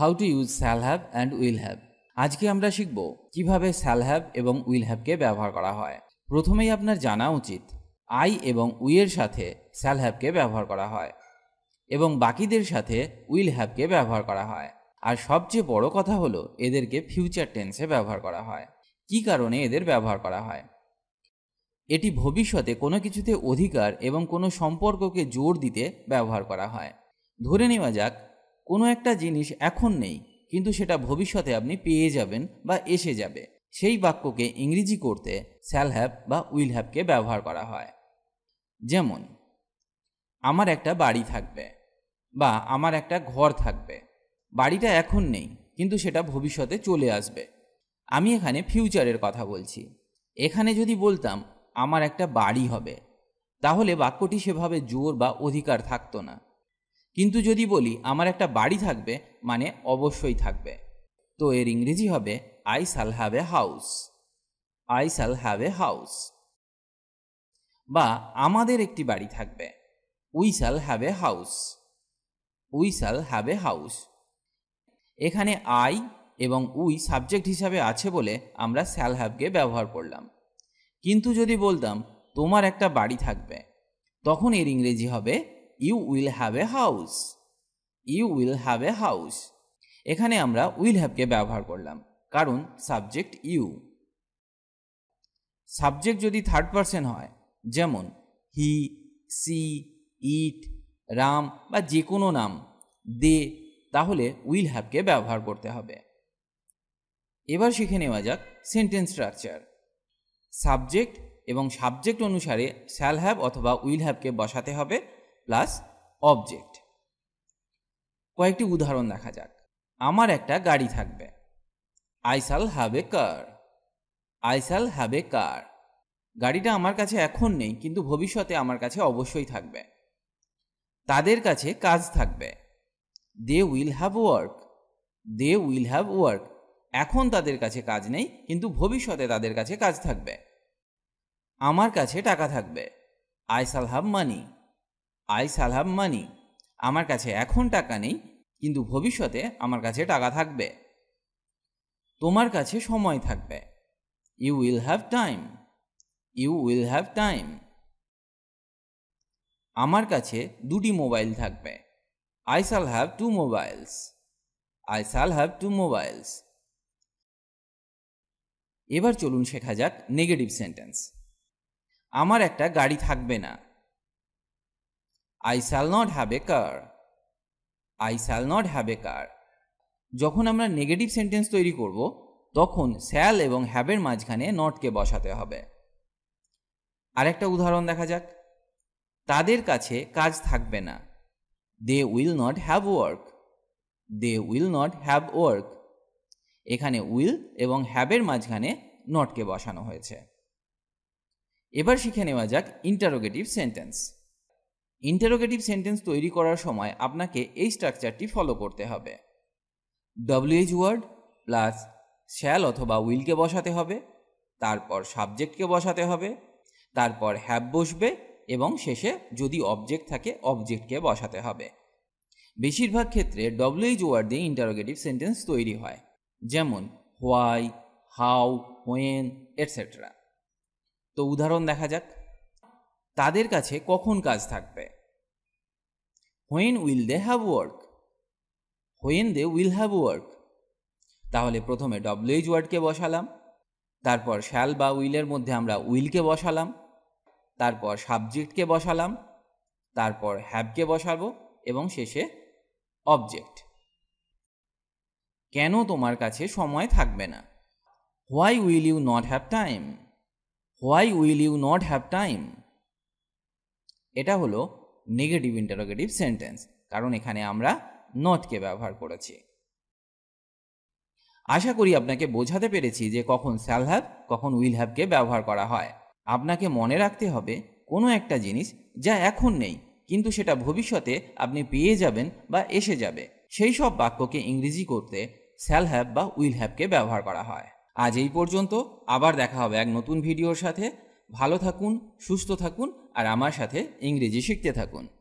how to use shall have and will have আজকে আমরা শিখব কিভাবে স্যাল হ্যাভ এবং উইল হ্যাভকে ব্যবহার করা হয় প্রথমেই আপনার জানা উচিত আই এবং উইয়ের সাথে স্যাল হ্যাভকে ব্যবহার করা হয় এবং বাকিদের সাথে উইল হ্যাভকে ব্যবহার করা হয় আর সবচেয়ে বড় কথা হলো এদেরকে ফিউচার টেন্সে ব্যবহার করা হয় কি কারণে এদের ব্যবহার করা হয় এটি ভবিষ্যতে কোনো কিছুতে অধিকার এবং কোনো সম্পর্ককে জোর দিতে ব্যবহার করা হয় ধরে নেওয়া যাক কোনো একটা জিনিস এখন নেই কিন্তু সেটা ভবিষ্যতে আপনি পেয়ে যাবেন বা এসে যাবে সেই বাক্যকে ইংরেজি করতে স্যাল হ্যাপ বা উইল হ্যাপকে ব্যবহার করা হয় যেমন আমার একটা বাড়ি থাকবে বা আমার একটা ঘর থাকবে বাড়িটা এখন নেই কিন্তু সেটা ভবিষ্যতে চলে আসবে আমি এখানে ফিউচারের কথা বলছি এখানে যদি বলতাম আমার একটা বাড়ি হবে তাহলে বাক্যটি সেভাবে জোর বা অধিকার থাকতো না কিন্তু যদি বলি আমার একটা বাড়ি থাকবে মানে অবশ্যই থাকবে তো এর ইংরেজি হবে I shall have a house I shall have a house বা আমাদের একটি বাড়ি থাকবে we shall have a house we shall have a house এখানে আই এবং উই সাবজেক্ট হিসাবে আছে বলে আমরা শ্যাল হ্যাভকে ব্যবহার করলাম কিন্তু যদি বলতাম তোমার একটা বাড়ি থাকবে তখন এর ইংরেজি হবে you will have a house you will have a house এখানে আমরা উইল হ্যাভকে ব্যবহার করলাম কারণ সাবজেক্ট ইউ সাবজেক্ট যদি থার্ড পার্সন হয় যেমন হি সি ইট রাম বা যে কোনো নাম দে তাহলে উইল হ্যাভকে ব্যবহার করতে হবে এবার শিখে নেওয়া যাক সেন্টেন্স স্ট্রাকচার সাবজেক্ট এবং সাবজেক্ট অনুসারে শ্যাল হ্যাভ অথবা উইল হ্যাভকে বসাতে হবে প্লাস অবজেক্ট কয়েকটি উদাহরণ দেখা যাক আমার একটা গাড়ি থাকবে I shall have a car I shall have a car গাড়িটা আমার কাছে এখন নেই কিন্তু ভবিষ্যতে আমার কাছে অবশ্যই থাকবে তাদের কাছে কাজ থাকবে they will have work they will have work এখন তাদের কাছে কাজ নেই কিন্তু ভবিষ্যতে তাদের কাছে কাজ থাকবে আমার কাছে টাকা থাকবে I shall have money I shall have money আমার কাছে এখন টাকা নেই কিন্তু ভবিষ্যতে আমার কাছে টাকা থাকবে তোমার কাছে সময় থাকবে you will have time you will have time আমার কাছে দুটি মোবাইল থাকবে I shall have two mobiles I shall have two mobiles এবার চলুন শেখা যাক নেগেটিভ সেন্টেন্স আমার একটা গাড়ি থাকবে না I shall not have a car I shall not have a car যখন আমরা নেগেটিভ সেন্টেন্স তৈরি করব তখন শ্যাল এবং হ্যাভের মাঝখানে নটকে বসাতে হবে আরেকটা উদাহরণ দেখা যাক তাদের কাছে কাজ থাকবে না they will not have work they will not have work এখানে উইল এবং হ্যাভের মাঝখানে নটকে বসানো হয়েছে এবার শিখে নেওয়া যাক ইন্টারোগেটিভ সেন্টেন্স ইন্টারোগেটিভ সেন্টেন্স তৈরি করার সময় আপনাকে এই স্ট্রাকচারটি ফলো করতে হবে ডব্লিউএইচ ওয়ার্ড প্লাস শ্যাল অথবা উইলকে বসাতে হবে তারপর সাবজেক্টকে বসাতে হবে তারপর হ্যাব বসবে এবং শেষে যদি অবজেক্ট থাকে অবজেক্টকে বসাতে হবে বেশিরভাগ ক্ষেত্রে ডব্লিউএইচ ওয়ার্ড দিয়ে ইন্টারোগেটিভ সেন্টেন্স তৈরি হয় যেমন হোয়াই হাউ হোয়েন এটসেট্রা তো উদাহরণ দেখা যাক তাদের কাছে কখন কাজ থাকবে when will they have work when they will have work তাহলে প্রথমে ডব্লিউএইচ ওয়ার্ডকে বসালাম তারপর শ্যাল বা উইলের মধ্যে আমরা উইলকে বসালাম তারপর সাবজেক্টকে বসালাম তারপর হ্যাবকে বসাবো এবং শেষে অবজেক্ট কেন তোমার কাছে সময় থাকবে না why will you not have time why will you not have time এটা হলো নেগেটিভ ইন্টারোগেটিভ সেন্টেন্স কারণ এখানে আমরা নটকে ব্যবহার করেছি আশা করি আপনাকে বোঝাতে পেরেছি যে কখন স্যাল হ্যাব কখন উইল হ্যাবকে ব্যবহার করা হয় আপনাকে মনে রাখতে হবে কোনো একটা জিনিস যা এখন নেই কিন্তু সেটা ভবিষ্যতে আপনি পেয়ে যাবেন বা এসে যাবে সেই সব বাক্যকে ইংরেজি করতে স্যাল হ্যাব বা উইল হ্যাবকে ব্যবহার করা হয় আজ এই পর্যন্ত আবার দেখা হবে এক নতুন ভিডিওর সাথে ভালো থাকুন সুস্থ থাকুন আর আমার সাথে ইংরেজি শিখতে থাকুন